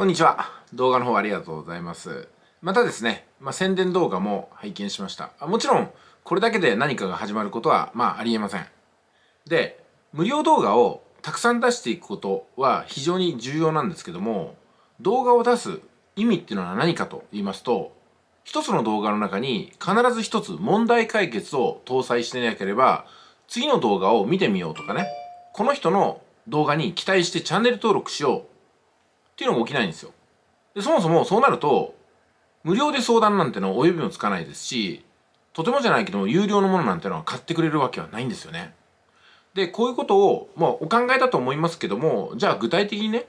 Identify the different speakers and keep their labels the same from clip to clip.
Speaker 1: こんにちは。動画の方ありがとうございます。またですね、まあ、宣伝動画も拝見しました。もちろん、これだけで何かが始まることは、まあ、ありえません。で、無料動画をたくさん出していくことは非常に重要なんですけども、動画を出す意味っていうのは何かと言いますと、一つの動画の中に必ず一つ問題解決を搭載していなければ、次の動画を見てみようとかね、この人の動画に期待してチャンネル登録しようっていうのが起きないんですよ。でそもそもそうなると、無料で相談なんてのは及びもつかないですし、とてもじゃないけども、有料のものなんてのは買ってくれるわけはないんですよね。で、こういうことを、まあ、お考えだと思いますけども、じゃあ具体的にね、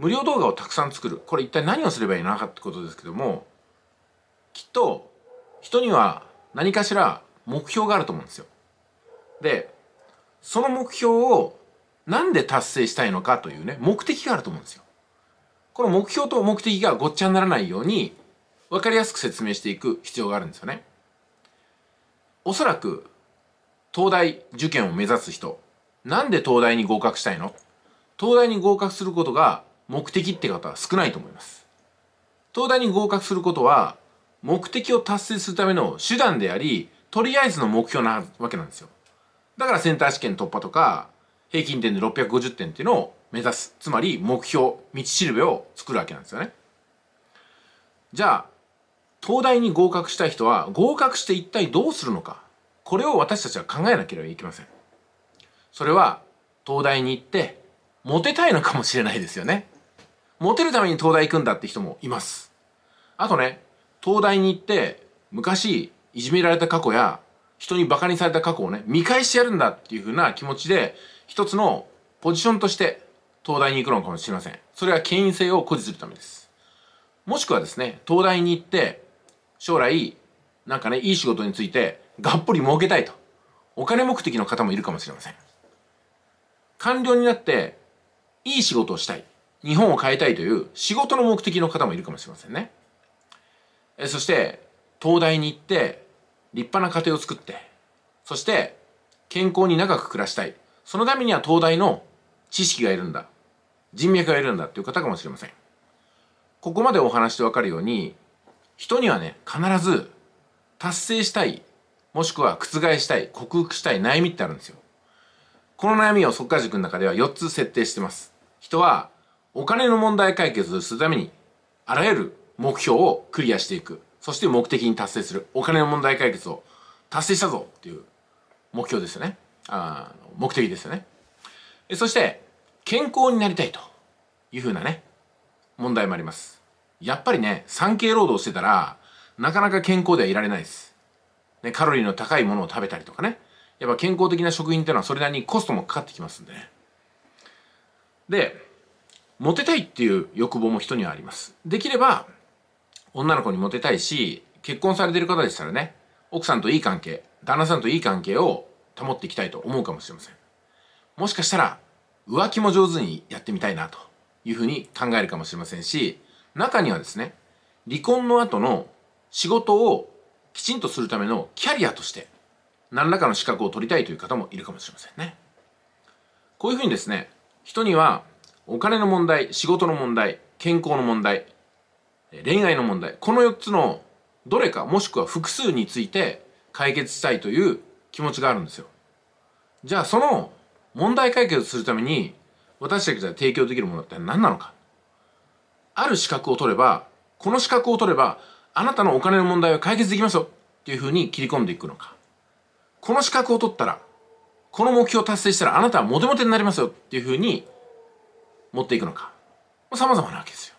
Speaker 1: 無料動画をたくさん作る。これ一体何をすればいいのかってことですけども、きっと、人には何かしら目標があると思うんですよ。で、その目標をなんで達成したいのかというね、目的があると思うんですよ。この目標と目的がごっちゃにならないように分かりやすく説明していく必要があるんですよね。おそらく東大受験を目指す人なんで東大に合格したいの東大に合格することが目的って方は少ないと思います。東大に合格することは目的を達成するための手段でありとりあえずの目標なわけなんですよ。だからセンター試験突破とか平均点で650点っていうのを目指すつまり目標道しるべを作るわけなんですよねじゃあ東大に合格したい人は合格して一体どうするのかこれを私たちは考えなければいけませんそれは東大に行ってモテたいのかもしれないですよねモテるために東大行くんだって人もいますあとね東大に行って昔いじめられた過去や人にバカにされた過去をね見返してやるんだっていう風な気持ちで一つのポジションとして東大に行くのかもしれません。それは権威性を誇示するためです。もしくはですね、東大に行って、将来、なんかね、いい仕事について、がっぽり儲けたいと。お金目的の方もいるかもしれません。官僚になって、いい仕事をしたい。日本を変えたいという仕事の目的の方もいるかもしれませんね。えそして、東大に行って、立派な家庭を作って、そして、健康に長く暮らしたい。そのためには東大の知識がいるんだ。人脈がいるんだっていう方かもしれませんここまでお話しわかるように人にはね必ず達成したいもしくは覆したい克服したい悩みってあるんですよこの悩みを即化塾の中では4つ設定してます人はお金の問題解決するためにあらゆる目標をクリアしていくそして目的に達成するお金の問題解決を達成したぞっていう目標ですよねあ目的ですよねそして健康になりたいというふうなね、問題もあります。やっぱりね、産経労働してたら、なかなか健康ではいられないです。ね、カロリーの高いものを食べたりとかね。やっぱ健康的な食品っていうのはそれなりにコストもかかってきますんでね。で、モテたいっていう欲望も人にはあります。できれば、女の子にモテたいし、結婚されてる方でしたらね、奥さんといい関係、旦那さんといい関係を保っていきたいと思うかもしれません。もしかしたら、浮気も上手にやってみたいなというふうに考えるかもしれませんし中にはですね離婚の後の仕事をきちんとするためのキャリアとして何らかの資格を取りたいという方もいるかもしれませんねこういうふうにですね人にはお金の問題仕事の問題健康の問題恋愛の問題この4つのどれかもしくは複数について解決したいという気持ちがあるんですよじゃあその問題解決するために私たちが提供できるものって何なのかある資格を取ればこの資格を取ればあなたのお金の問題は解決できますよっていうふうに切り込んでいくのかこの資格を取ったらこの目標を達成したらあなたはモテモテになりますよっていうふうに持っていくのか様々なわけですよ。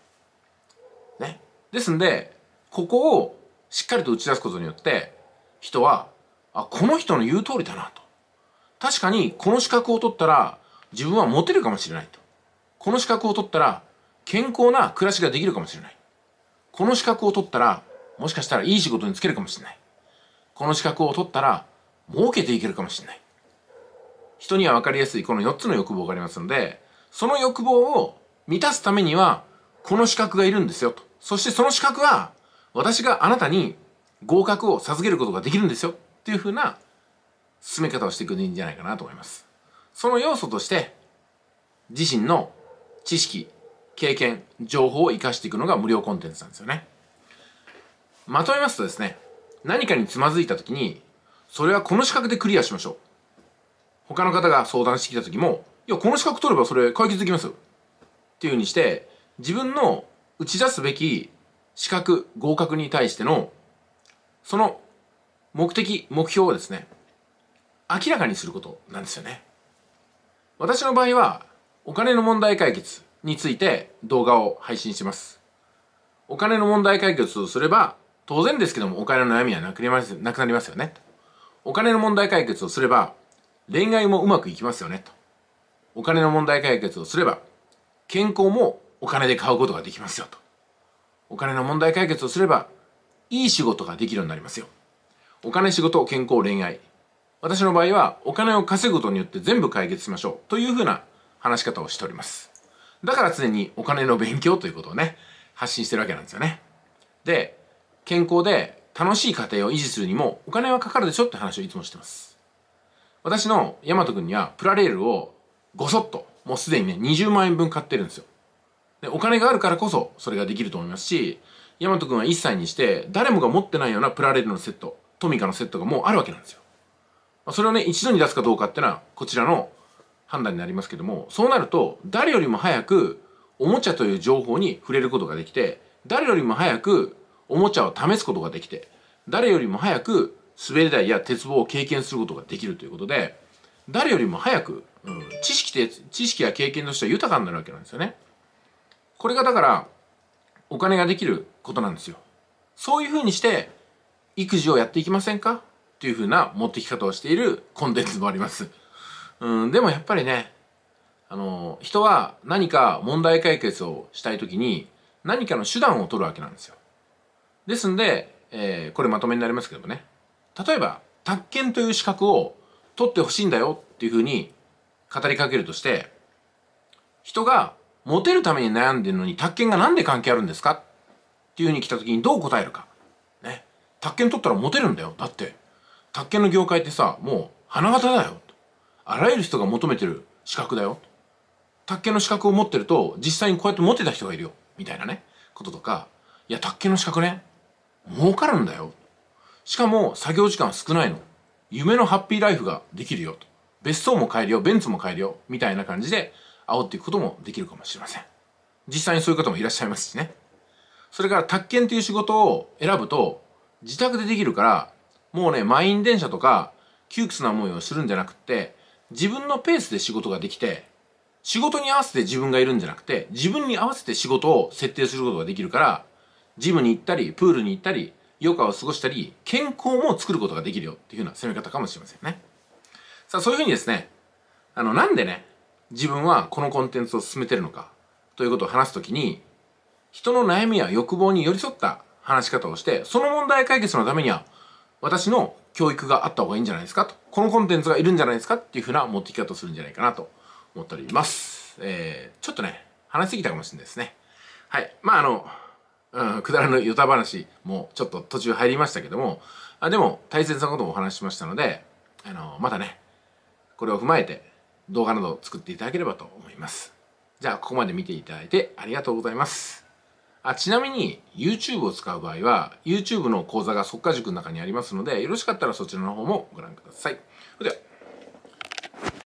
Speaker 1: ね。ですんでここをしっかりと打ち出すことによって人はあこの人の言う通りだなと確かにこの資格を取ったら自分はモテるかもしれないと。この資格を取ったら健康な暮らしができるかもしれない。この資格を取ったらもしかしたらいい仕事に就けるかもしれない。この資格を取ったら儲けていけるかもしれない。人には分かりやすいこの4つの欲望がありますので、その欲望を満たすためにはこの資格がいるんですよと。そしてその資格は私があなたに合格を授けることができるんですよっていうふうな進め方をしていくんじゃないかなと思います。その要素として、自身の知識、経験、情報を活かしていくのが無料コンテンツなんですよね。まとめますとですね、何かにつまずいた時に、それはこの資格でクリアしましょう。他の方が相談してきた時も、いや、この資格取ればそれ解決できますよ。っていうふうにして、自分の打ち出すべき資格、合格に対しての、その目的、目標をですね、明らかにすることなんですよね。私の場合は、お金の問題解決について動画を配信します。お金の問題解決をすれば、当然ですけどもお金の悩みはなくなくなりますよね。お金の問題解決をすれば、恋愛もうまくいきますよね。お金の問題解決をすれば、健康もお金で買うことができますよ。とお金の問題解決をすれば、いい仕事ができるようになりますよ。お金、仕事、健康、恋愛。私の場合はお金を稼ぐことによって全部解決しましょうというふうな話し方をしておりますだから常にお金の勉強ということをね発信してるわけなんですよねで健康で楽しい家庭を維持するにもお金はかかるでしょって話をいつもしてます私の大和くんにはプラレールをごそっともうすでにね20万円分買ってるんですよでお金があるからこそそれができると思いますし大和くんは1歳にして誰もが持ってないようなプラレールのセットトミカのセットがもうあるわけなんですよそれをね一度に出すかどうかっていうのはこちらの判断になりますけどもそうなると誰よりも早くおもちゃという情報に触れることができて誰よりも早くおもちゃを試すことができて誰よりも早く滑り台や鉄棒を経験することができるということで誰よりも早く、うん、知識で知識や経験としては豊かになるわけなんですよね。これがだからお金ができることなんですよ。そういうふうにして育児をやっていきませんかっていう風な持ってき方をしているコンテンツもあります。うん、でもやっぱりね、あの、人は何か問題解決をしたい時に何かの手段を取るわけなんですよ。ですんで、えー、これまとめになりますけどもね。例えば、宅建という資格を取ってほしいんだよっていう風に語りかけるとして、人がモテるために悩んでるのに宅建が何で関係あるんですかっていう風に来た時にどう答えるか。ね。宅建取ったらモテるんだよ。だって宅建の業界ってさもう花形だよあらゆる人が求めてる資格だよ宅建の資格を持ってると実際にこうやって持ってた人がいるよみたいなねこととかいや宅建の資格ね儲かるんだよしかも作業時間少ないの夢のハッピーライフができるよと別荘も買えるよベンツも買えるよみたいな感じで煽っていくこともできるかもしれません実際にそういう方もいらっしゃいますしねそれから宅建という仕事を選ぶと自宅でできるからもうね、満員電車とか、窮屈な思いをするんじゃなくて、自分のペースで仕事ができて、仕事に合わせて自分がいるんじゃなくて、自分に合わせて仕事を設定することができるから、ジムに行ったり、プールに行ったり、余暇を過ごしたり、健康も作ることができるよっていうような攻め方かもしれませんね。さあ、そういうふうにですね、あの、なんでね、自分はこのコンテンツを進めてるのか、ということを話すときに、人の悩みや欲望に寄り添った話し方をして、その問題解決のためには、私の教育があった方がいいんじゃないですかとこのコンテンツがいるんじゃないですかっていうふうな持ってき方をするんじゃないかなと思っております、えー、ちょっとね話しすぎたかもしれないですねはいまああの、うん、くだらぬヨタ話もちょっと途中入りましたけどもあでも大切なこともお話ししましたのであのまたねこれを踏まえて動画などを作っていただければと思いますじゃあここまで見ていただいてありがとうございますあちなみに YouTube を使う場合は YouTube の講座が速化塾の中にありますのでよろしかったらそちらの方もご覧ください。それでは